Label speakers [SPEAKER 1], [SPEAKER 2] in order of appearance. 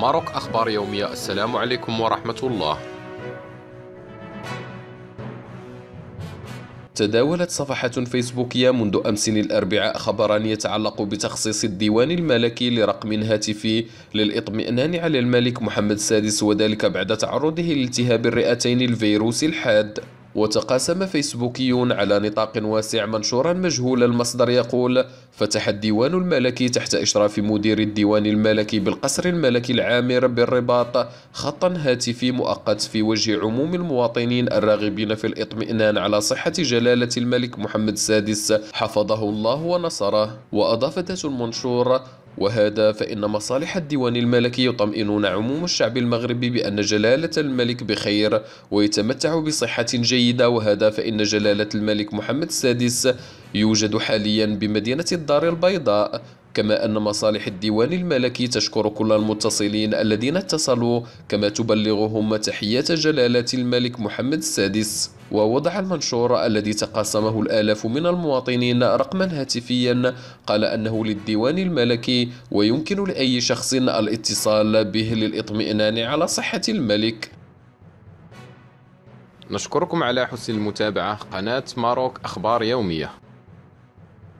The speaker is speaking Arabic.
[SPEAKER 1] ماروك أخبار يومية السلام عليكم ورحمة الله تداولت صفحة فيسبوكية منذ أمس الأربعاء خبرا يتعلق بتخصيص الديوان الملكي لرقم هاتفي للإطمئنان على الملك محمد السادس وذلك بعد تعرضه لالتهاب الرئتين الفيروس الحاد وتقاسم فيسبوكيون على نطاق واسع منشورا مجهول المصدر يقول فتح الديوان الملكي تحت إشراف مدير الديوان الملكي بالقصر الملكي العامر بالرباط خطا هاتفي مؤقت في وجه عموم المواطنين الراغبين في الاطمئنان على صحة جلالة الملك محمد السادس حفظه الله ونصره وأضاف ذات المنشور وهذا فإن مصالح الديوان الملكي يطمئنون عموم الشعب المغربي بأن جلالة الملك بخير ويتمتع بصحة جيدة وهذا فإن جلالة الملك محمد السادس يوجد حاليا بمدينة الدار البيضاء كما أن مصالح الديوان الملكي تشكر كل المتصلين الذين اتصلوا كما تبلغهم تحية جلالة الملك محمد السادس ووضع المنشور الذي تقاسمه الآلاف من المواطنين رقما هاتفيا قال أنه للديوان الملكي ويمكن لأي شخص الاتصال به للإطمئنان على صحة الملك نشكركم على حسن المتابعة قناة ماروك أخبار يومية